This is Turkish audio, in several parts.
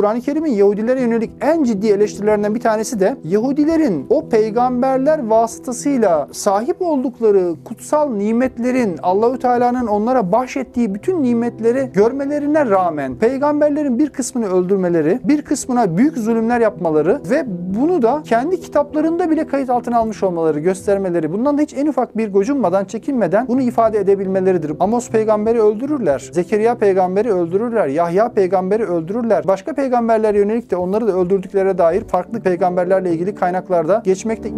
Kur'an-ı Kerim'in Yahudilere yönelik en ciddi eleştirilerinden bir tanesi de Yahudilerin o peygamberler vasıtasıyla sahip oldukları kutsal nimetlerin Allahü Teala'nın onlara bahşettiği bütün nimetleri görmelerine rağmen peygamberlerin bir kısmını öldürmeleri, bir kısmına büyük zulümler yapmaları ve bunu da kendi kitaplarında bile kayıt altına almış olmaları, göstermeleri, bundan da hiç en ufak bir gocunmadan, çekinmeden bunu ifade edebilmeleridir. Amos peygamberi öldürürler, Zekeriya peygamberi öldürürler, Yahya peygamberi öldürürler, başka peygamberleri peygamberlere yönelik de onları da öldürdüklere dair farklı peygamberlerle ilgili kaynaklarda geçmekte.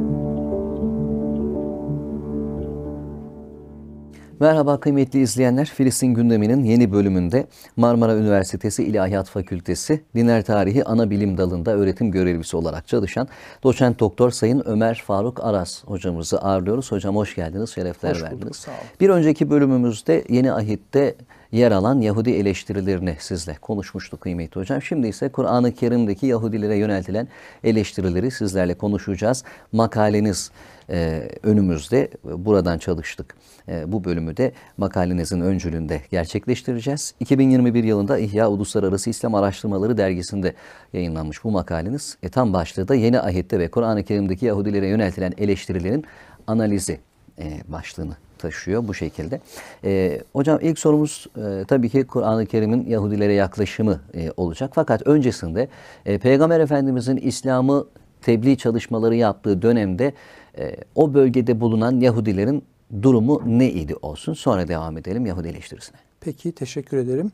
Merhaba kıymetli izleyenler. Filistin gündeminin yeni bölümünde Marmara Üniversitesi İlahiyat Fakültesi Diner Tarihi Ana Bilim Dalı'nda öğretim görevlisi olarak çalışan doçent doktor Sayın Ömer Faruk Aras hocamızı ağırlıyoruz. Hocam hoş geldiniz, şerefler hoş bulduk, verdiniz. Sağ olun. Bir önceki bölümümüzde yeni ahitte yer alan Yahudi eleştirilerini sizle konuşmuştuk kıymetli hocam. Şimdi ise Kur'an-ı Kerim'deki Yahudilere yöneltilen eleştirileri sizlerle konuşacağız. Makaleniz e, önümüzde buradan çalıştık. E, bu bölümü de makalenizin öncülünde gerçekleştireceğiz. 2021 yılında İhya Uluslararası İslam Araştırmaları dergisinde yayınlanmış bu makaleniz. E, tam başlığı da Yeni Ahit'te ve Kur'an-ı Kerim'deki Yahudilere yöneltilen eleştirilerin analizi e, başlığını taşıyor bu şekilde. E, hocam ilk sorumuz e, tabii ki Kur'an-ı Kerim'in Yahudilere yaklaşımı e, olacak. Fakat öncesinde e, Peygamber Efendimiz'in İslam'ı tebliğ çalışmaları yaptığı dönemde e, o bölgede bulunan Yahudilerin durumu ne idi olsun? Sonra devam edelim Yahudi eleştirisine. Peki teşekkür ederim.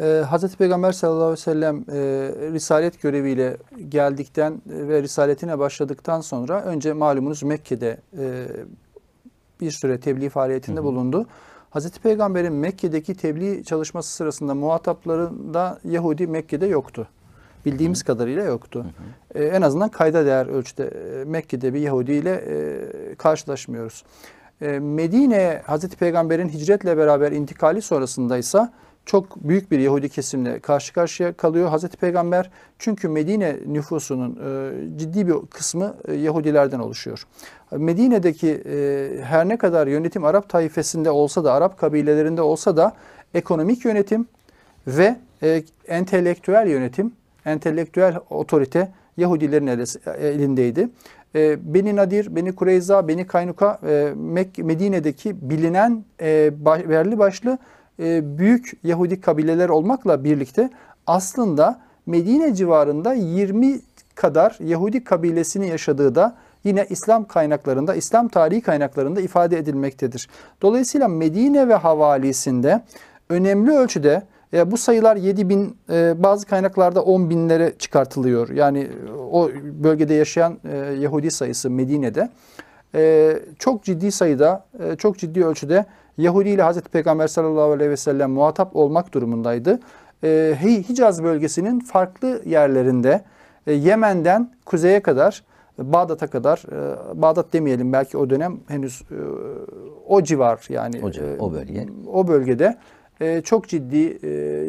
Ee, Hz. Peygamber sallallahu aleyhi ve sellem e, risalet göreviyle geldikten ve risaletine başladıktan sonra önce malumunuz Mekke'de e, bir süre tebliğ faaliyetinde hı hı. bulundu. Hazreti Peygamber'in Mekke'deki tebliğ çalışması sırasında muhataplarında Yahudi Mekke'de yoktu. Bildiğimiz hı kadarıyla yoktu. Hı hı. Ee, en azından kayda değer ölçüde e, Mekke'de bir Yahudi ile e, karşılaşmıyoruz. E, Medine'ye Hazreti Peygamber'in hicretle beraber intikali sonrasında ise çok büyük bir Yahudi kesimle karşı karşıya kalıyor Hazreti Peygamber. Çünkü Medine nüfusunun e, ciddi bir kısmı e, Yahudilerden oluşuyor. Medine'deki e, her ne kadar yönetim Arap taifesinde olsa da, Arap kabilelerinde olsa da ekonomik yönetim ve entelektüel yönetim, entelektüel otorite Yahudilerin elindeydi. Beni Nadir, Beni Kureyza, Beni Kaynuka, Medine'deki bilinen e, baş, verli başlı e, büyük Yahudi kabileler olmakla birlikte aslında Medine civarında 20 kadar Yahudi kabilesinin yaşadığı da yine İslam kaynaklarında, İslam tarihi kaynaklarında ifade edilmektedir. Dolayısıyla Medine ve havalisinde önemli ölçüde e, bu sayılar 7 bin, e, bazı kaynaklarda 10 binlere çıkartılıyor. Yani e, o bölgede yaşayan e, Yahudi sayısı Medine'de e, çok ciddi sayıda, e, çok ciddi ölçüde Yahudi ile Hazreti Peygamber sallallahu aleyhi ve sellem muhatap olmak durumundaydı. E, Hicaz bölgesinin farklı yerlerinde e, Yemen'den kuzeye kadar Bağdat'a kadar, e, Bağdat demeyelim belki o dönem henüz e, o civar yani o, civar, e, o bölge, o bölgede e, çok ciddi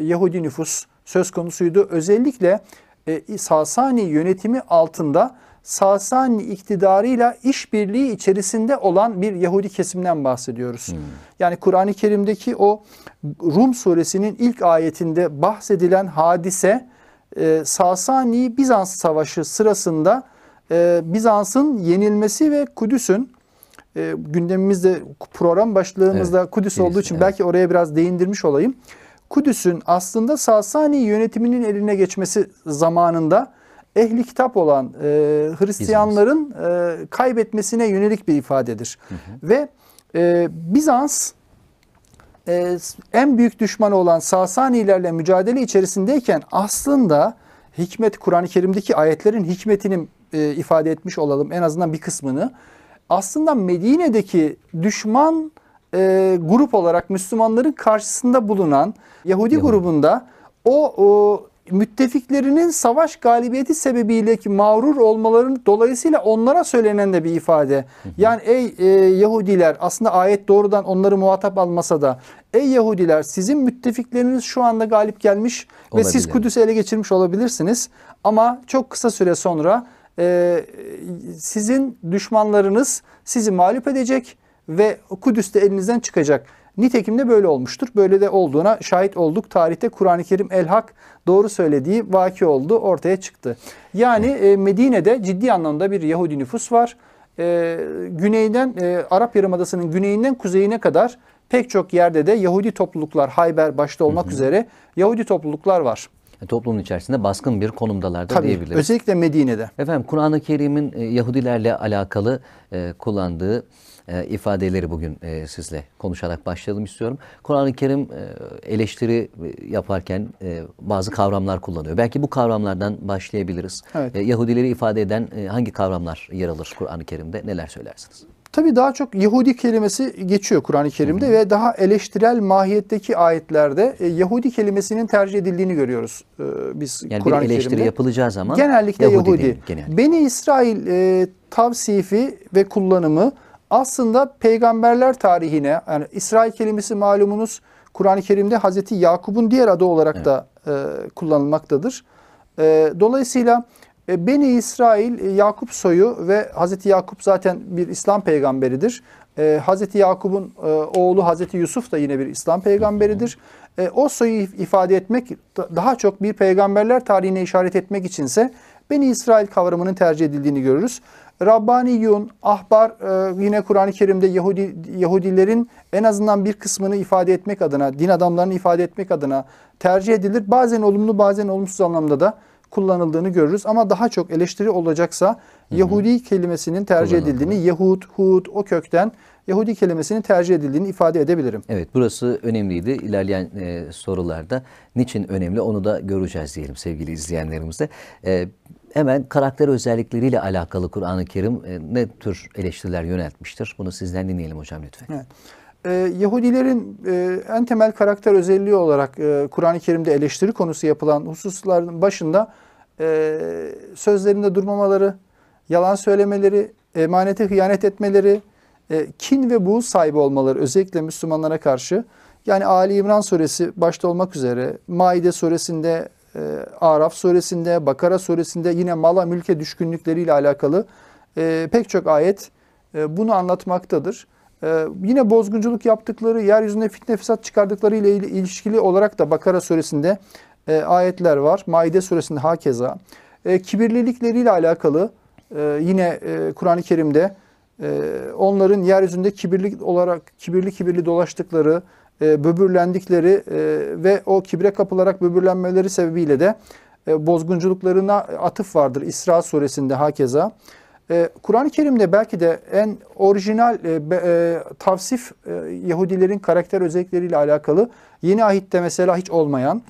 Yahudi nüfus söz konusuydu. Özellikle e, Sasani yönetimi altında Sasani iktidarıyla işbirliği içerisinde olan bir Yahudi kesimden bahsediyoruz. Hmm. Yani Kur'an-ı Kerim'deki o Rum suresinin ilk ayetinde bahsedilen hadise e, Sasani Bizans savaşı sırasında e, Bizans'ın yenilmesi ve Kudüs'ün e, gündemimizde program başlığımızda evet, Kudüs olduğu için evet. belki oraya biraz değindirmiş olayım. Kudüs'ün aslında Sasani yönetiminin eline geçmesi zamanında ehli kitap olan e, Hristiyanların e, kaybetmesine yönelik bir ifadedir. Hı hı. Ve e, Bizans e, en büyük düşmanı olan Sasanilerle mücadele içerisindeyken aslında hikmet Kur'an-ı Kerim'deki ayetlerin hikmetini e, ifade etmiş olalım en azından bir kısmını. Aslında Medine'deki düşman e, grup olarak Müslümanların karşısında bulunan Yahudi Yahudi. grubunda o, o müttefiklerinin savaş galibiyeti sebebiyle ki mağrur olmaların dolayısıyla onlara söylenen de bir ifade. Yani ey e, Yahudiler aslında ayet doğrudan onları muhatap almasa da ey Yahudiler sizin müttefikleriniz şu anda galip gelmiş Olabilir. ve siz Kudüs'ü ele geçirmiş olabilirsiniz. Ama çok kısa süre sonra e, sizin düşmanlarınız sizi mağlup edecek ve Kudüs de elinizden çıkacak. Nitekim de böyle olmuştur. Böyle de olduğuna şahit olduk. Tarihte Kur'an-ı Kerim el hak doğru söylediği vaki oldu, ortaya çıktı. Yani e, Medine'de ciddi anlamda bir Yahudi nüfus var. E, güneyden e, Arap Yarımadası'nın güneyinden kuzeyine kadar pek çok yerde de Yahudi topluluklar Hayber başta olmak üzere Yahudi topluluklar var e, toplumun içerisinde baskın bir konumdalar da Tabii, diyebiliriz. Özellikle Medine'de. Efendim Kur'an-ı Kerim'in e, Yahudilerle alakalı e, kullandığı e, ifadeleri bugün e, sizle konuşarak başlayalım istiyorum. Kur'an-ı Kerim e, eleştiri e, yaparken bazı kavramlar kullanıyor. Belki bu kavramlardan başlayabiliriz. Evet. Yahudileri ifade eden hangi kavramlar yer alır Kur'an-ı Kerim'de? Neler söylersiniz? Tabii daha çok Yahudi kelimesi geçiyor Kur'an-ı Kerim'de hı hı. ve daha eleştirel mahiyetteki ayetlerde Yahudi kelimesinin tercih edildiğini görüyoruz biz yani Kur'an-ı Kerim'de. Yani eleştiri yapılacağı zaman genellikle Yahudi. Yahudi. genellikle. Beni İsrail e, tavsifi ve kullanımı aslında peygamberler tarihine yani İsrail kelimesi malumunuz Kur'an-ı Kerim'de Hazreti Yakup'un diğer adı olarak evet. da e, kullanılmaktadır. E, dolayısıyla e, Beni İsrail e, Yakup soyu ve Hazreti Yakup zaten bir İslam peygamberidir. E, Hazreti Yakup'un e, oğlu Hazreti Yusuf da yine bir İslam peygamberidir. E, o soyu ifade etmek daha çok bir peygamberler tarihine işaret etmek içinse Beni İsrail kavramının tercih edildiğini görürüz. Rabbaniyun, ahbar e, yine Kur'an-ı Kerim'de Yahudi Yahudilerin en azından bir kısmını ifade etmek adına, din adamlarını ifade etmek adına tercih edilir. Bazen olumlu, bazen olumsuz anlamda da kullanıldığını görürüz. Ama daha çok eleştiri olacaksa Hı-hı. Yahudi kelimesinin tercih edildiğini, Yahud, Hud o kökten Yahudi kelimesinin tercih edildiğini ifade edebilirim. Evet burası önemliydi. İlerleyen e, sorularda niçin önemli onu da göreceğiz diyelim sevgili izleyenlerimizde. E, hemen karakter özellikleriyle alakalı Kur'an-ı Kerim e, ne tür eleştiriler yöneltmiştir? Bunu sizden dinleyelim hocam lütfen. Evet. Ee, Yahudilerin e, en temel karakter özelliği olarak e, Kur'an-ı Kerim'de eleştiri konusu yapılan hususların başında e, sözlerinde durmamaları, yalan söylemeleri, emanete hıyanet etmeleri, e, kin ve buğz sahibi olmaları özellikle Müslümanlara karşı. Yani Ali İmran suresi başta olmak üzere Maide suresinde e, Araf suresinde, Bakara suresinde yine mala mülke düşkünlükleriyle alakalı e, pek çok ayet e, bunu anlatmaktadır. E, yine bozgunculuk yaptıkları, yeryüzünde fitne fesat çıkardıkları ile ilişkili olarak da Bakara suresinde e, ayetler var. Maide suresinde hakeza. E, kibirlilikleriyle alakalı e, yine e, Kur'an-ı Kerim'de e, onların yeryüzünde kibirli olarak kibirli kibirli dolaştıkları e, böbürlendikleri e, ve o kibre kapılarak böbürlenmeleri sebebiyle de e, bozgunculuklarına atıf vardır İsra suresinde hakeza. E, Kur'an-ı Kerim'de belki de en orijinal e, e, tavsif e, Yahudilerin karakter özellikleriyle alakalı yeni ahitte mesela hiç olmayan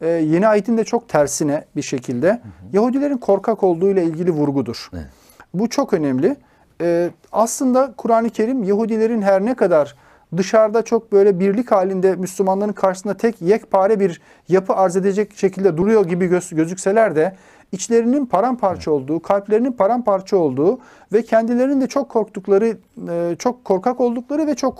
e, yeni ahitin de çok tersine bir şekilde hı hı. Yahudilerin korkak olduğu ile ilgili vurgudur. Evet. Bu çok önemli. E, aslında Kur'an-ı Kerim Yahudilerin her ne kadar dışarıda çok böyle birlik halinde Müslümanların karşısında tek yekpare bir yapı arz edecek şekilde duruyor gibi göz, gözükseler de içlerinin paramparça olduğu, kalplerinin paramparça olduğu ve kendilerinin de çok korktukları, e, çok korkak oldukları ve çok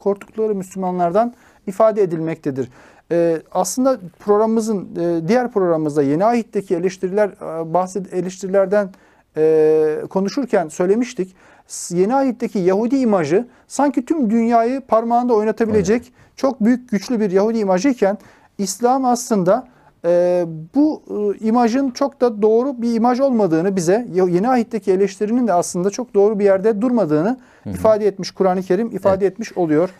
korktukları Müslümanlardan ifade edilmektedir. E, aslında programımızın, e, diğer programımızda yeni ahitteki eleştiriler, bahset, eleştirilerden konuşurken söylemiştik yeni ahitteki Yahudi imajı sanki tüm dünyayı parmağında oynatabilecek evet. çok büyük güçlü bir Yahudi imajı iken İslam aslında e, bu e, imajın çok da doğru bir imaj olmadığını bize yeni ahitteki eleştirinin de aslında çok doğru bir yerde durmadığını Hı-hı. ifade etmiş Kur'an-ı Kerim ifade evet. etmiş oluyor.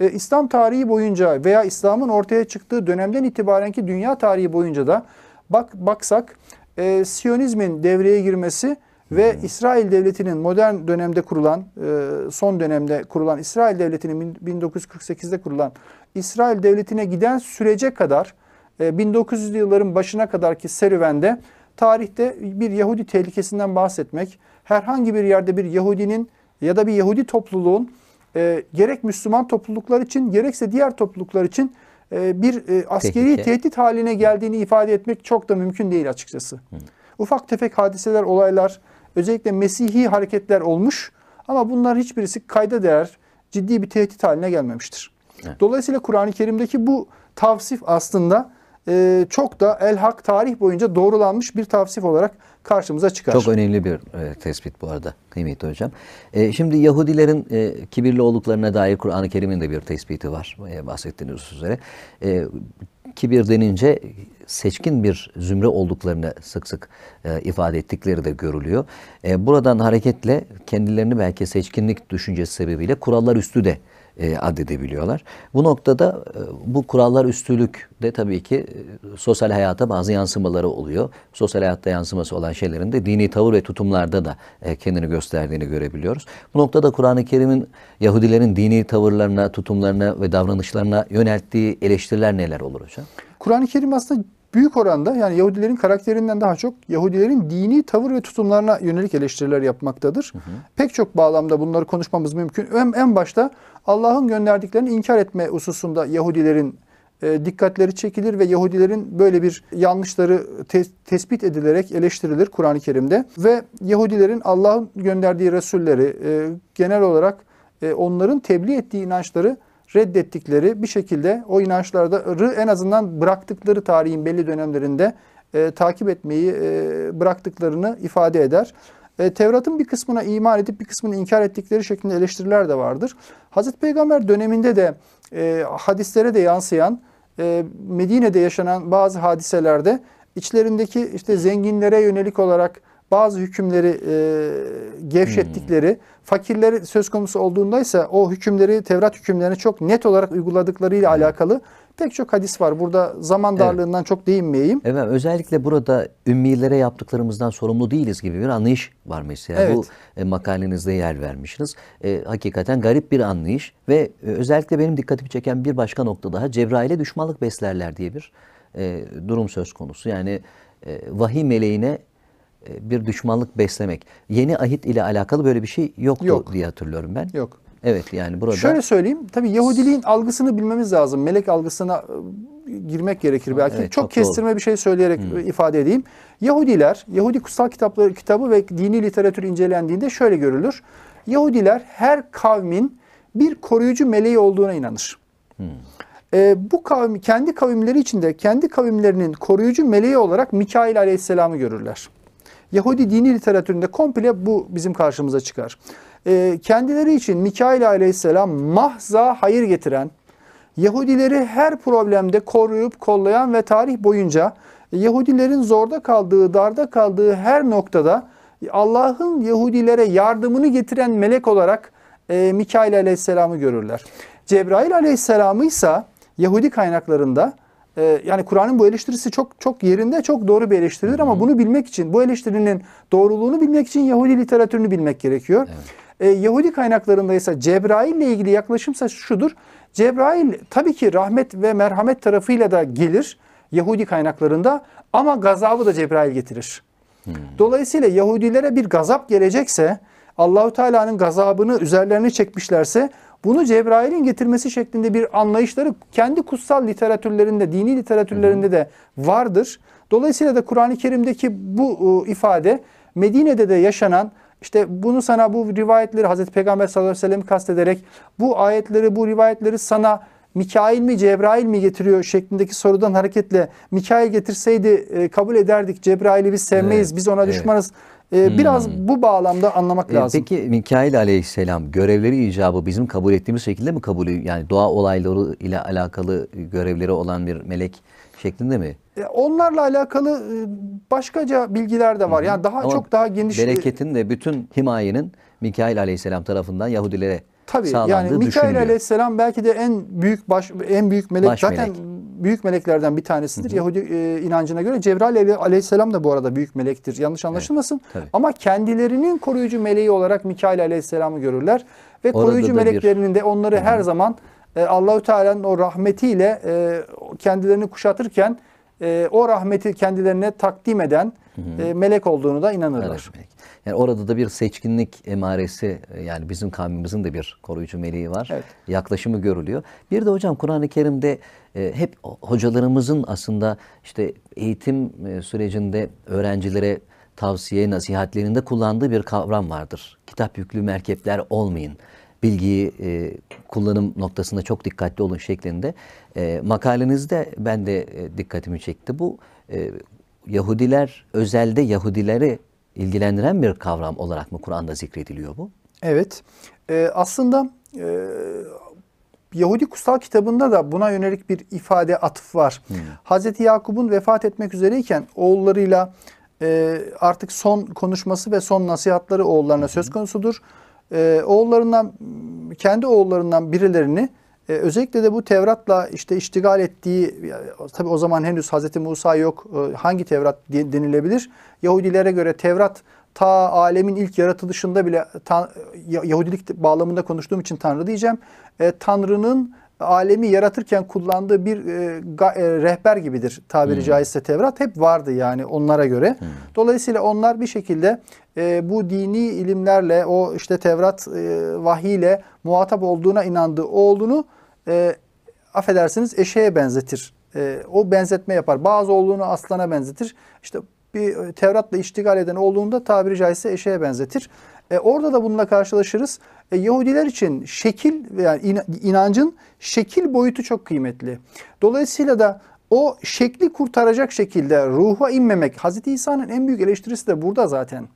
E, İslam tarihi boyunca veya İslam'ın ortaya çıktığı dönemden itibarenki dünya tarihi boyunca da bak baksak e, Siyonizmin devreye girmesi ve İsrail Devleti'nin modern dönemde kurulan, e, son dönemde kurulan İsrail Devleti'nin 1948'de kurulan İsrail Devleti'ne giden sürece kadar 1900'lü e, yılların başına kadarki serüvende tarihte bir Yahudi tehlikesinden bahsetmek, herhangi bir yerde bir Yahudinin ya da bir Yahudi topluluğun e, gerek Müslüman topluluklar için gerekse diğer topluluklar için bir askeri Tehlike. tehdit haline geldiğini ifade etmek çok da mümkün değil açıkçası. Hı. Ufak tefek hadiseler, olaylar, özellikle Mesihi hareketler olmuş ama bunlar hiçbirisi kayda değer ciddi bir tehdit haline gelmemiştir. Dolayısıyla Kur'an-ı Kerim'deki bu tavsif aslında e, çok da el hak tarih boyunca doğrulanmış bir tavsif olarak karşımıza çıkar. Çok önemli bir e, tespit bu arada kıymetli hocam. E, şimdi Yahudilerin e, kibirli olduklarına dair Kur'an-ı Kerim'in de bir tespiti var e, bahsettiğiniz üzere. E, kibir denince seçkin bir zümre olduklarını sık sık e, ifade ettikleri de görülüyor. E, buradan hareketle kendilerini belki seçkinlik düşüncesi sebebiyle kurallar üstü de e, addedebiliyorlar. Bu noktada e, bu kurallar üstülük de tabii ki e, sosyal hayata bazı yansımaları oluyor. Sosyal hayatta yansıması olan şeylerin de dini tavır ve tutumlarda da e, kendini gösterdiğini görebiliyoruz. Bu noktada Kur'an-ı Kerim'in Yahudilerin dini tavırlarına, tutumlarına ve davranışlarına yönelttiği eleştiriler neler olur hocam? Kur'an-ı Kerim aslında büyük oranda yani Yahudilerin karakterinden daha çok Yahudilerin dini tavır ve tutumlarına yönelik eleştiriler yapmaktadır. Hı hı. Pek çok bağlamda bunları konuşmamız mümkün. En, en başta Allah'ın gönderdiklerini inkar etme hususunda Yahudilerin e, dikkatleri çekilir ve Yahudilerin böyle bir yanlışları te- tespit edilerek eleştirilir Kur'an-ı Kerim'de. Ve Yahudilerin Allah'ın gönderdiği Resulleri e, genel olarak e, onların tebliğ ettiği inançları reddettikleri bir şekilde o inançlarda en azından bıraktıkları tarihin belli dönemlerinde e, takip etmeyi e, bıraktıklarını ifade eder. E, Tevrat'ın bir kısmına iman edip bir kısmını inkar ettikleri şeklinde eleştiriler de vardır. Hazreti Peygamber döneminde de e, hadislere de yansıyan e, Medine'de yaşanan bazı hadiselerde içlerindeki işte zenginlere yönelik olarak bazı hükümleri e, gevşettikleri, hmm. fakirleri söz konusu olduğunda ise o hükümleri, Tevrat hükümlerini çok net olarak uyguladıklarıyla hmm. alakalı pek çok hadis var. Burada zaman darlığından evet. çok değinmeyeyim. Evet, özellikle burada ümmilere yaptıklarımızdan sorumlu değiliz gibi bir anlayış var mesela. Evet. Bu e, makalenizde yer vermişsiniz. E, hakikaten garip bir anlayış ve e, özellikle benim dikkatimi çeken bir başka nokta daha Cebrail'e düşmanlık beslerler diye bir e, durum söz konusu. Yani e, vahiy meleğine e, bir düşmanlık beslemek. Yeni ahit ile alakalı böyle bir şey yoktu Yok. diye hatırlıyorum ben. Yok. Evet yani burada. Şöyle söyleyeyim. Tabii Yahudiliğin algısını bilmemiz lazım. Melek algısına e, girmek gerekir belki. Evet, çok, çok kestirme doğru. bir şey söyleyerek hmm. E, ifade edeyim. Yahudiler, Yahudi kutsal kitapları kitabı ve dini literatür incelendiğinde şöyle görülür. Yahudiler her kavmin bir koruyucu meleği olduğuna inanır. Hmm. E, bu kavmi kendi kavimleri içinde kendi kavimlerinin koruyucu meleği olarak Mikail Aleyhisselam'ı görürler. Yahudi dini literatüründe komple bu bizim karşımıza çıkar. E, kendileri için Mikail aleyhisselam mahza hayır getiren, Yahudileri her problemde koruyup kollayan ve tarih boyunca Yahudilerin zorda kaldığı, darda kaldığı her noktada Allah'ın Yahudilere yardımını getiren melek olarak e, Mikail aleyhisselamı görürler. Cebrail aleyhisselamı ise Yahudi kaynaklarında e, yani Kur'an'ın bu eleştirisi çok çok yerinde, çok doğru bir eleştiridir ama bunu bilmek için, bu eleştirinin doğruluğunu bilmek için Yahudi literatürünü bilmek gerekiyor. Evet. E, Yahudi kaynaklarında ise Cebrail ile ilgili yaklaşımsa şudur. Cebrail tabii ki rahmet ve merhamet tarafıyla da gelir Yahudi kaynaklarında ama gazabı da Cebrail getirir. Dolayısıyla Yahudilere bir gazap gelecekse, Allahu Teala'nın gazabını üzerlerine çekmişlerse bunu Cebrail'in getirmesi şeklinde bir anlayışları kendi kutsal literatürlerinde, dini literatürlerinde de vardır. Dolayısıyla da Kur'an-ı Kerim'deki bu e, ifade Medine'de de yaşanan işte bunu sana bu rivayetleri Hazreti Peygamber sallallahu aleyhi ve sellem kastederek bu ayetleri bu rivayetleri sana Mikail mi Cebrail mi getiriyor şeklindeki sorudan hareketle Mikail getirseydi e, kabul ederdik. Cebrail'i biz sevmeyiz. Evet, biz ona evet. düşmanız ee, biraz hmm. bu bağlamda anlamak ee, lazım. Peki Mikail aleyhisselam görevleri icabı bizim kabul ettiğimiz şekilde mi kabul yani doğa olayları ile alakalı görevleri olan bir melek şeklinde mi? E, onlarla alakalı e, başkaca bilgiler de var. Hı Yani daha Ama çok daha geniş. E, bereketin de bütün himayenin Mikail aleyhisselam tarafından Yahudilere Tabii yani Mikail aleyhisselam belki de en büyük baş, en büyük melek baş zaten melek büyük meleklerden bir tanesidir. Hı hı. Yahudi e, inancına göre Cebrail aleyhisselam da bu arada büyük melektir. Yanlış anlaşılmasın. Evet, tabii. Ama kendilerinin koruyucu meleği olarak Mikail aleyhisselamı görürler. Ve orada koruyucu meleklerinin bir... de onları hı. her zaman e, Allahü Teala'nın o rahmetiyle e, kendilerini kuşatırken e, o rahmeti kendilerine takdim eden hı hı. E, melek olduğunu da inanırlar. Evet, yani orada da bir seçkinlik emaresi e, yani bizim kavmimizin de bir koruyucu meleği var. Evet. Yaklaşımı görülüyor. Bir de hocam Kur'an-ı Kerim'de ee, hep hocalarımızın aslında işte eğitim e, sürecinde öğrencilere tavsiye nasihatlerinde kullandığı bir kavram vardır. Kitap yüklü merkepler olmayın. Bilgiyi e, kullanım noktasında çok dikkatli olun şeklinde. E, makalenizde ben de e, dikkatimi çekti. Bu e, Yahudiler özelde Yahudileri ilgilendiren bir kavram olarak mı Kur'an'da zikrediliyor bu? Evet. E, aslında e, Yahudi kutsal kitabında da buna yönelik bir ifade atıf var. Hmm. Hazreti Yakup'un vefat etmek üzereyken oğullarıyla e, artık son konuşması ve son nasihatları oğullarına hmm. söz konusudur. E, oğullarından kendi oğullarından birilerini e, özellikle de bu Tevrat'la işte iştigal ettiği tabi o zaman henüz Hazreti Musa yok. E, hangi Tevrat denilebilir? Yahudilere göre Tevrat ta alemin ilk yaratılışında bile ta, Yahudilik bağlamında konuştuğum için Tanrı diyeceğim. E, Tanrı'nın alemi yaratırken kullandığı bir e, e, rehber gibidir tabiri hmm. caizse Tevrat. Hep vardı yani onlara göre. Hmm. Dolayısıyla onlar bir şekilde e, bu dini ilimlerle o işte Tevrat e, vahiyle muhatap olduğuna inandığı oğlunu e, affedersiniz eşeğe benzetir. E, o benzetme yapar. Bazı oğlunu aslana benzetir. İşte bir e, Tevrat'la iştigal eden olduğunda tabiri caizse eşeğe benzetir. E, orada da bununla karşılaşırız. E, Yahudiler için şekil yani inancın şekil boyutu çok kıymetli. Dolayısıyla da o şekli kurtaracak şekilde ruha inmemek. Hazreti İsa'nın en büyük eleştirisi de burada zaten.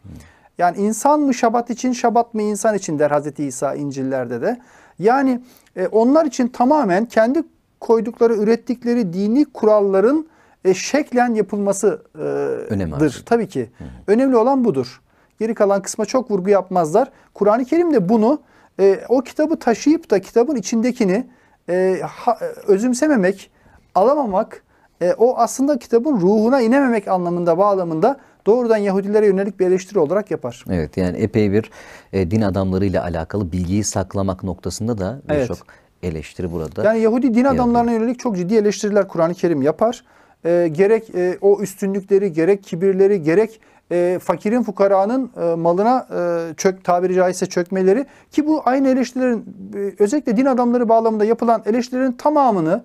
Yani insan mı şabat için, şabat mı insan için der Hazreti İsa İncil'lerde de. Yani e, onlar için tamamen kendi koydukları, ürettikleri dini kuralların e, şeklen yapılmasıdır. E, Önemli Tabii ki. Hı. Önemli olan budur. Geri kalan kısma çok vurgu yapmazlar. Kur'an-ı Kerim de bunu e, o kitabı taşıyıp da kitabın içindekini e, ha, e, özümsememek, alamamak, e, o aslında kitabın ruhuna inememek anlamında, bağlamında doğrudan Yahudilere yönelik bir eleştiri olarak yapar. Evet yani epey bir e, din adamlarıyla alakalı bilgiyi saklamak noktasında da birçok evet. eleştiri burada. Yani Yahudi din adamlarına yönelik çok ciddi eleştiriler Kur'an-ı Kerim yapar e, gerek e, o üstünlükleri, gerek kibirleri, gerek e, fakirin fukaranın e, malına e, çök tabiri caizse çökmeleri ki bu aynı eleştirilerin e, özellikle din adamları bağlamında yapılan eleştirilerin tamamını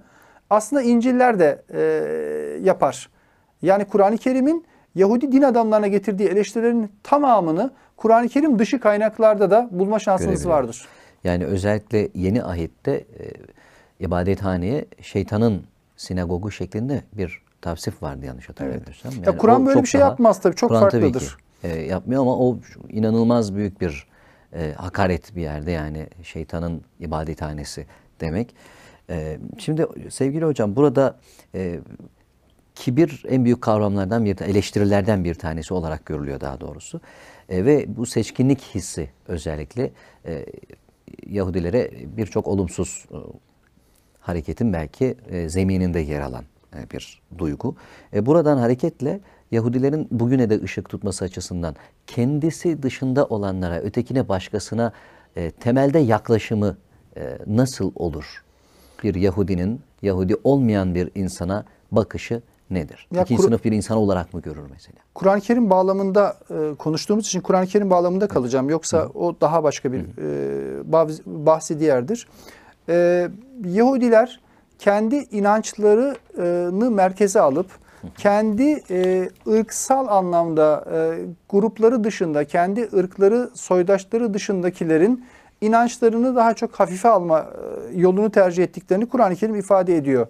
aslında İncil'ler de e, yapar. Yani Kur'an-ı Kerim'in Yahudi din adamlarına getirdiği eleştirilerin tamamını Kur'an-ı Kerim dışı kaynaklarda da bulma şansınız vardır. Yani özellikle yeni ahitte e, ibadethaneye şeytanın sinagogu şeklinde bir tavsif vardı yanlış hatırlamıyorsam. Evet. Yani ya Kur'an böyle bir şey daha, yapmaz tabii çok Kur'an farklıdır. Tabii ki, e, yapmıyor ama o inanılmaz büyük bir e, hakaret bir yerde yani şeytanın ibadethanesi demek. E, şimdi sevgili hocam burada e, kibir en büyük kavramlardan bir eleştirilerden bir tanesi olarak görülüyor daha doğrusu. E, ve bu seçkinlik hissi özellikle e, Yahudilere birçok olumsuz e, hareketin belki e, zemininde yer alan e, bir duygu. E, buradan hareketle Yahudilerin bugüne de ışık tutması açısından kendisi dışında olanlara, ötekine, başkasına e, temelde yaklaşımı e, nasıl olur? Bir Yahudinin, Yahudi olmayan bir insana bakışı nedir? Ya İkinci sınıf bir insan olarak mı görür mesela? Kur'an-ı Kerim bağlamında e, konuştuğumuz için Kur'an-ı Kerim bağlamında kalacağım. Yoksa Hı. o daha başka bir e, bahsi diğerdir. E, Yahudiler kendi inançlarını merkeze alıp kendi e, ırksal anlamda e, grupları dışında, kendi ırkları, soydaşları dışındakilerin inançlarını daha çok hafife alma e, yolunu tercih ettiklerini Kur'an-ı Kerim ifade ediyor.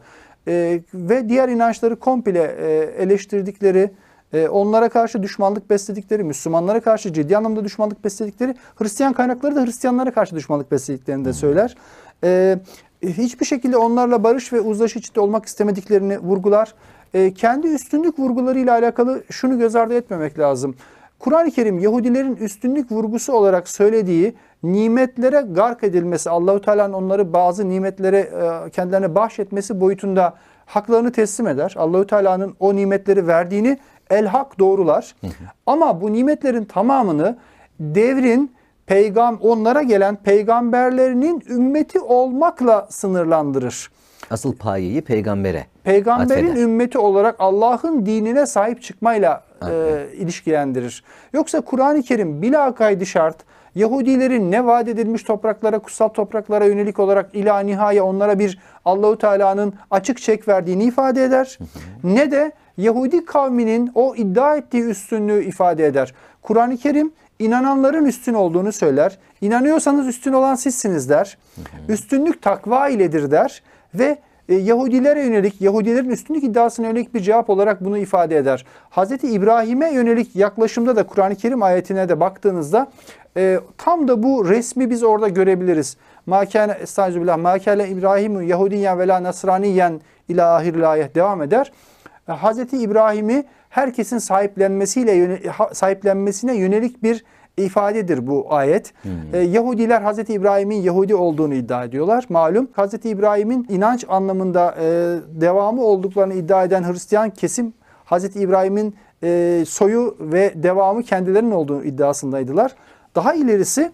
E, ve diğer inançları komple e, eleştirdikleri, e, onlara karşı düşmanlık besledikleri, Müslümanlara karşı ciddi anlamda düşmanlık besledikleri, Hristiyan kaynakları da Hristiyanlara karşı düşmanlık beslediklerini de söyler e, hiçbir şekilde onlarla barış ve uzlaşı içinde olmak istemediklerini vurgular. E, kendi üstünlük vurgularıyla alakalı şunu göz ardı etmemek lazım. Kur'an-ı Kerim Yahudilerin üstünlük vurgusu olarak söylediği nimetlere gark edilmesi, Allahu Teala'nın onları bazı nimetlere e, kendilerine bahşetmesi boyutunda haklarını teslim eder. Allahu Teala'nın o nimetleri verdiğini el hak doğrular. Ama bu nimetlerin tamamını devrin peygam onlara gelen peygamberlerinin ümmeti olmakla sınırlandırır. Asıl payeyi peygambere. Peygamberin atfeder. ümmeti olarak Allah'ın dinine sahip çıkmayla e, ilişkilendirir. Yoksa Kur'an-ı Kerim bila kaydı şart Yahudilerin ne vaat edilmiş topraklara, kutsal topraklara yönelik olarak ila nihaya onlara bir Allahu Teala'nın açık çek verdiğini ifade eder. ne de Yahudi kavminin o iddia ettiği üstünlüğü ifade eder. Kur'an-ı Kerim inananların üstün olduğunu söyler. İnanıyorsanız üstün olan sizsiniz der. Üstünlük takva iledir der ve e, Yahudilere yönelik, Yahudilerin üstünlük iddiasına yönelik bir cevap olarak bunu ifade eder. Hz. İbrahim'e yönelik yaklaşımda da Kur'an-ı Kerim ayetine de baktığınızda e, tam da bu resmi biz orada görebiliriz. Mâkâne, estağfirullah, mâkâle İbrahim'u Yahudiyen ve la nasraniyen ila ahir ayet devam eder. E, Hz. İbrahim'i herkesin sahiplenmesiyle sahiplenmesine yönelik bir ifadedir bu ayet. Hmm. E, Yahudiler Hazreti İbrahim'in Yahudi olduğunu iddia ediyorlar. Malum Hazreti İbrahim'in inanç anlamında e, devamı olduklarını iddia eden Hristiyan kesim Hazreti İbrahim'in e, soyu ve devamı kendilerinin olduğu iddiasındaydılar. Daha ilerisi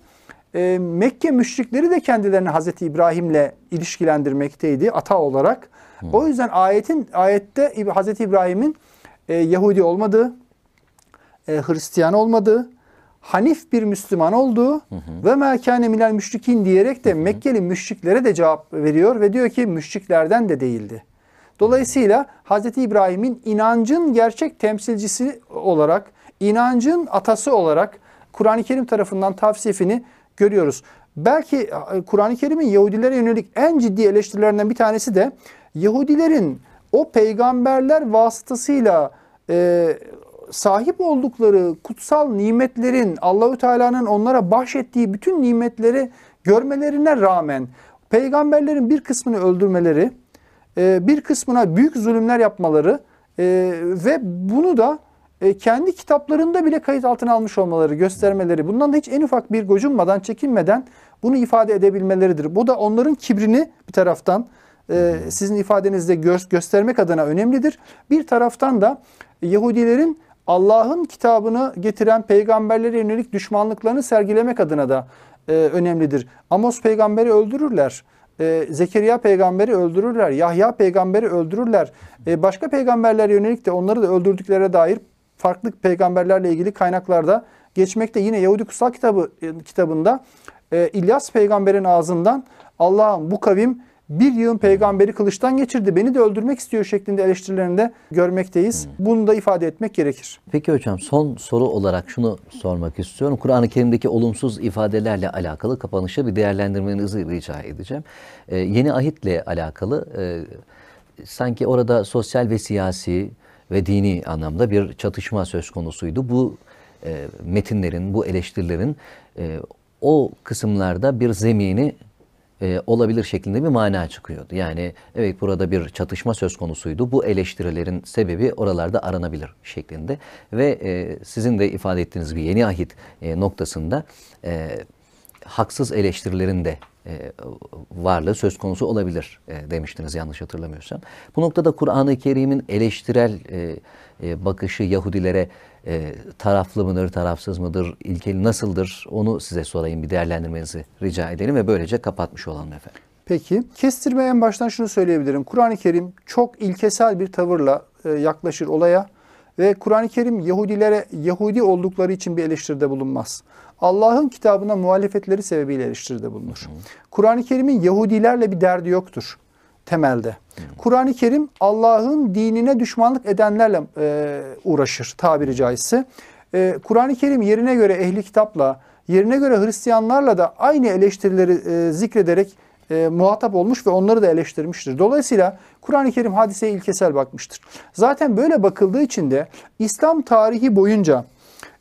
e, Mekke müşrikleri de kendilerini Hazreti İbrahim'le ilişkilendirmekteydi ata olarak. Hmm. O yüzden ayetin ayette Hazreti İbrahim'in e, Yahudi olmadığı, e, Hristiyan olmadığı, hanif bir Müslüman olduğu ve mekâne minel müşrikin diyerek de Mekkeli müşriklere de cevap veriyor ve diyor ki müşriklerden de değildi. Dolayısıyla Hz. İbrahim'in inancın gerçek temsilcisi olarak, inancın atası olarak Kur'an-ı Kerim tarafından tavsifini görüyoruz. Belki e, Kur'an-ı Kerim'in Yahudilere yönelik en ciddi eleştirilerinden bir tanesi de Yahudilerin o peygamberler vasıtasıyla e, sahip oldukları kutsal nimetlerin Allahü Teala'nın onlara bahşettiği bütün nimetleri görmelerine rağmen peygamberlerin bir kısmını öldürmeleri, e, bir kısmına büyük zulümler yapmaları e, ve bunu da e, kendi kitaplarında bile kayıt altına almış olmaları, göstermeleri, bundan da hiç en ufak bir gocunmadan, çekinmeden bunu ifade edebilmeleridir. Bu da onların kibrini bir taraftan sizin ifadenizde göstermek adına önemlidir. Bir taraftan da Yahudilerin Allah'ın kitabını getiren peygamberlere yönelik düşmanlıklarını sergilemek adına da e, önemlidir. Amos peygamberi öldürürler. E, Zekeriya peygamberi öldürürler. Yahya peygamberi öldürürler. E, başka peygamberlere yönelik de onları da öldürdüklere dair farklı peygamberlerle ilgili kaynaklarda geçmekte. Yine Yahudi Kutsal Kitabı e, kitabında e, İlyas peygamberin ağzından Allah'ım bu kavim bir yığın peygamberi kılıçtan geçirdi. Beni de öldürmek istiyor şeklinde eleştirilerini de görmekteyiz. Hmm. Bunu da ifade etmek gerekir. Peki hocam son soru olarak şunu sormak istiyorum. Kur'an-ı Kerim'deki olumsuz ifadelerle alakalı kapanışa bir değerlendirmenizi rica edeceğim. Ee, yeni ahitle alakalı e, sanki orada sosyal ve siyasi ve dini anlamda bir çatışma söz konusuydu. Bu e, metinlerin, bu eleştirilerin e, o kısımlarda bir zemini e, olabilir şeklinde bir mana çıkıyordu. Yani evet burada bir çatışma söz konusuydu. Bu eleştirilerin sebebi oralarda aranabilir şeklinde. Ve e, sizin de ifade ettiğiniz bir yeni ahit e, noktasında e, haksız eleştirilerin de e, varlığı söz konusu olabilir e, demiştiniz yanlış hatırlamıyorsam. Bu noktada Kur'an-ı Kerim'in eleştirel e, e, bakışı Yahudilere e, taraflı mıdır, tarafsız mıdır, ilkeli nasıldır onu size sorayım bir değerlendirmenizi rica edelim ve böylece kapatmış olalım efendim. Peki kestirme en baştan şunu söyleyebilirim. Kur'an-ı Kerim çok ilkesel bir tavırla e, yaklaşır olaya ve Kur'an-ı Kerim Yahudilere Yahudi oldukları için bir eleştiride bulunmaz. Allah'ın kitabına muhalefetleri sebebiyle eleştiride bulunur. Kur'an-ı Kerim'in Yahudilerle bir derdi yoktur temelde. Hmm. Kur'an-ı Kerim Allah'ın dinine düşmanlık edenlerle e, uğraşır tabiri caizse. E, Kur'an-ı Kerim yerine göre ehli kitapla, yerine göre Hristiyanlarla da aynı eleştirileri e, zikrederek e, muhatap olmuş ve onları da eleştirmiştir. Dolayısıyla Kur'an-ı Kerim hadiseye ilkesel bakmıştır. Zaten böyle bakıldığı için de İslam tarihi boyunca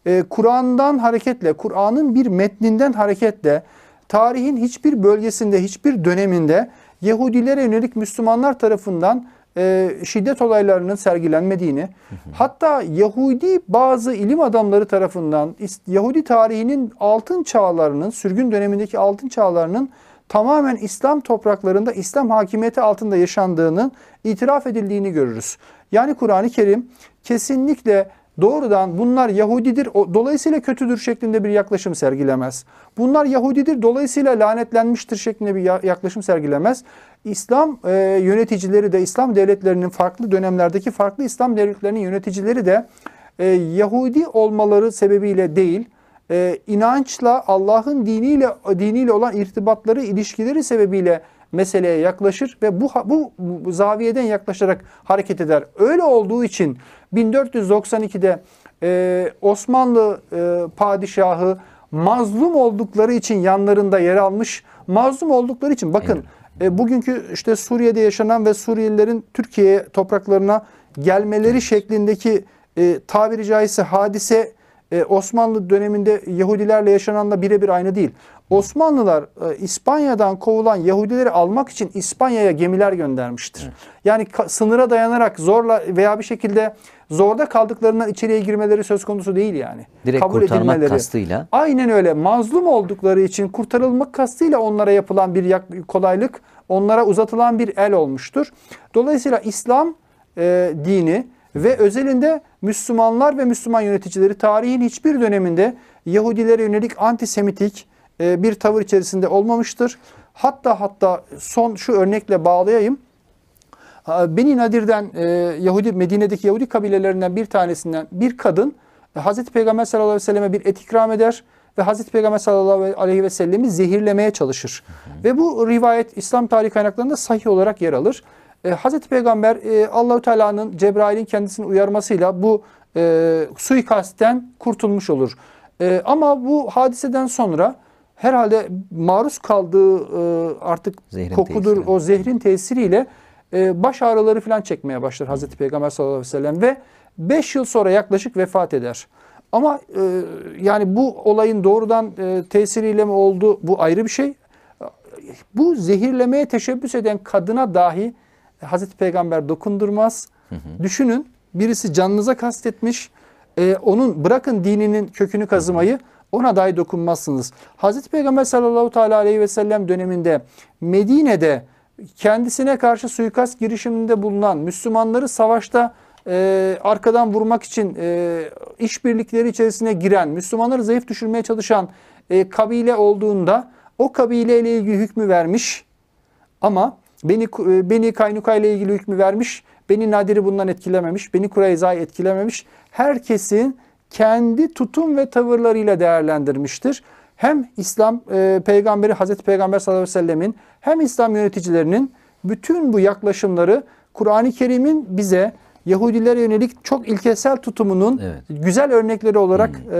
e, Kur'an'dan hareketle, Kur'an'ın bir metninden hareketle tarihin hiçbir bölgesinde, hiçbir döneminde Yahudilere yönelik Müslümanlar tarafından e, şiddet olaylarının sergilenmediğini, hatta Yahudi bazı ilim adamları tarafından Yahudi tarihinin altın çağlarının, sürgün dönemindeki altın çağlarının tamamen İslam topraklarında İslam hakimiyeti altında yaşandığının itiraf edildiğini görürüz. Yani Kur'an-ı Kerim kesinlikle doğrudan bunlar Yahudidir dolayısıyla kötüdür şeklinde bir yaklaşım sergilemez. Bunlar Yahudidir dolayısıyla lanetlenmiştir şeklinde bir yaklaşım sergilemez. İslam e, yöneticileri de İslam devletlerinin farklı dönemlerdeki farklı İslam devletlerinin yöneticileri de e, Yahudi olmaları sebebiyle değil, e, inançla Allah'ın diniyle diniyle olan irtibatları, ilişkileri sebebiyle meseleye yaklaşır ve bu, bu, bu zaviyeden yaklaşarak hareket eder. Öyle olduğu için 1492'de e, Osmanlı e, padişahı mazlum oldukları için yanlarında yer almış. Mazlum oldukları için bakın evet. e, bugünkü işte Suriye'de yaşanan ve Suriyelilerin Türkiye topraklarına gelmeleri evet. şeklindeki e, tabiri caizse hadise e, Osmanlı döneminde Yahudilerle yaşananla birebir aynı değil. Osmanlılar e, İspanya'dan kovulan Yahudileri almak için İspanya'ya gemiler göndermiştir. Evet. Yani sınıra dayanarak zorla veya bir şekilde zorda kaldıklarından içeriye girmeleri söz konusu değil yani. Direkt Kabul kurtarmak edilmeleri. kastıyla. Aynen öyle. Mazlum oldukları için kurtarılmak kastıyla onlara yapılan bir kolaylık, onlara uzatılan bir el olmuştur. Dolayısıyla İslam e, dini ve özelinde Müslümanlar ve Müslüman yöneticileri tarihin hiçbir döneminde Yahudilere yönelik antisemitik, e, bir tavır içerisinde olmamıştır. Hatta hatta son şu örnekle bağlayayım. Beni Nadir'den e, Yahudi Medine'deki Yahudi kabilelerinden bir tanesinden bir kadın e, Hazreti Peygamber sallallahu aleyhi ve selleme bir et ikram eder ve Hazreti Peygamber sallallahu aleyhi ve sellemi zehirlemeye çalışır. Ve bu rivayet İslam tarihi kaynaklarında sahih olarak yer alır. E, Hazreti Peygamber e, Allahu Teala'nın Cebrail'in kendisini uyarmasıyla bu e, suikastten kurtulmuş olur. E, ama bu hadiseden sonra herhalde maruz kaldığı e, artık zehrin kokudur tesiri. o zehrin tesiriyle e, baş ağrıları falan çekmeye başlar Hazreti Peygamber sallallahu aleyhi ve sellem ve 5 yıl sonra yaklaşık vefat eder. Ama e, yani bu olayın doğrudan tesiriyle mi oldu bu ayrı bir şey. Bu zehirlemeye teşebbüs eden kadına dahi Hazreti Peygamber dokundurmaz. Düşünün birisi canınıza kastetmiş. E, onun bırakın dininin kökünü kazımayı. Hı hı ona dahi dokunmazsınız. Hazreti Peygamber sallallahu teala aleyhi ve sellem döneminde Medine'de kendisine karşı suikast girişiminde bulunan Müslümanları savaşta e, arkadan vurmak için e, işbirlikleri içerisine giren, Müslümanları zayıf düşürmeye çalışan e, kabile olduğunda o kabileyle ilgili hükmü vermiş ama beni e, beni Kaynuka ile ilgili hükmü vermiş, beni Nadir'i bundan etkilememiş, beni Kureyza'yı etkilememiş. Herkesin kendi tutum ve tavırlarıyla değerlendirmiştir. Hem İslam e, peygamberi Hazreti Peygamber sallallahu aleyhi ve sellemin hem İslam yöneticilerinin bütün bu yaklaşımları Kur'an-ı Kerim'in bize Yahudilere yönelik çok ilkesel tutumunun evet. güzel örnekleri olarak hmm. e,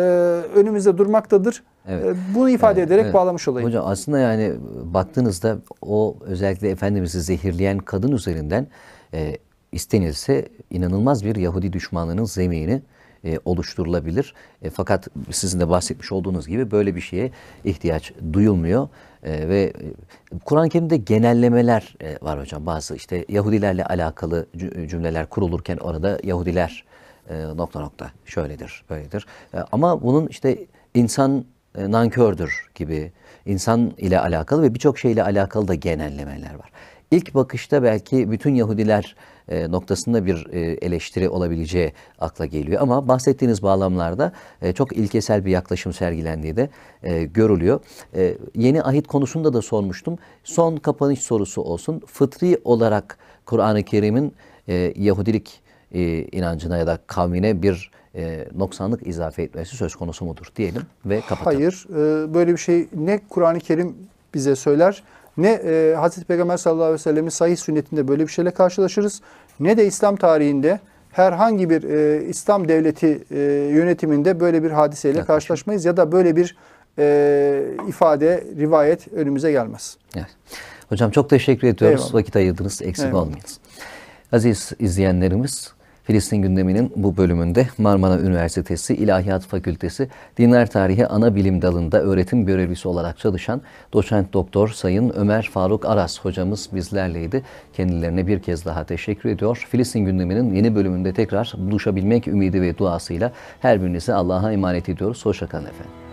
önümüzde durmaktadır. Evet. E, bunu ifade evet. ederek evet. bağlamış olayım. Hocam aslında yani e, baktığınızda o özellikle Efendimiz'i zehirleyen kadın üzerinden e, istenilse inanılmaz bir Yahudi düşmanlığının zemini e, oluşturulabilir. E, fakat sizin de bahsetmiş olduğunuz gibi böyle bir şeye ihtiyaç duyulmuyor. E, ve e, Kur'an-ı Kerim'de genellemeler e, var hocam. Bazı işte Yahudilerle alakalı e, cümleler kurulurken orada Yahudiler e, nokta nokta şöyledir, böyledir. E, ama bunun işte insan e, nankördür gibi insan ile alakalı ve birçok şeyle alakalı da genellemeler var. İlk bakışta belki bütün Yahudiler e, noktasında bir e, eleştiri olabileceği akla geliyor. Ama bahsettiğiniz bağlamlarda e, çok ilkesel bir yaklaşım sergilendiği de e, görülüyor. yeni ahit konusunda da sormuştum. Son kapanış sorusu olsun. Fıtri olarak Kur'an-ı Kerim'in Yahudilik inancına ya da kavmine bir noksanlık izafe etmesi söz konusu mudur diyelim ve kapatalım. Hayır, böyle bir şey ne Kur'an-ı Kerim bize söyler ne e, Hazreti Peygamber sallallahu aleyhi ve sellemin sahih sünnetinde böyle bir şeyle karşılaşırız ne de İslam tarihinde herhangi bir e, İslam devleti e, yönetiminde böyle bir hadiseyle evet. karşılaşmayız ya da böyle bir e, ifade, rivayet önümüze gelmez. Evet. Hocam çok teşekkür ediyoruz. Eyvallah. Vakit ayırdınız, eksik Eyvallah. olmayınız. Aziz izleyenlerimiz Filistin gündeminin bu bölümünde Marmara Üniversitesi İlahiyat Fakültesi Dinler Tarihi Ana Bilim Dalı'nda öğretim görevlisi olarak çalışan doçent doktor Sayın Ömer Faruk Aras hocamız bizlerleydi. Kendilerine bir kez daha teşekkür ediyor. Filistin gündeminin yeni bölümünde tekrar buluşabilmek ümidi ve duasıyla her birinizi Allah'a emanet ediyoruz. Hoşçakalın efendim.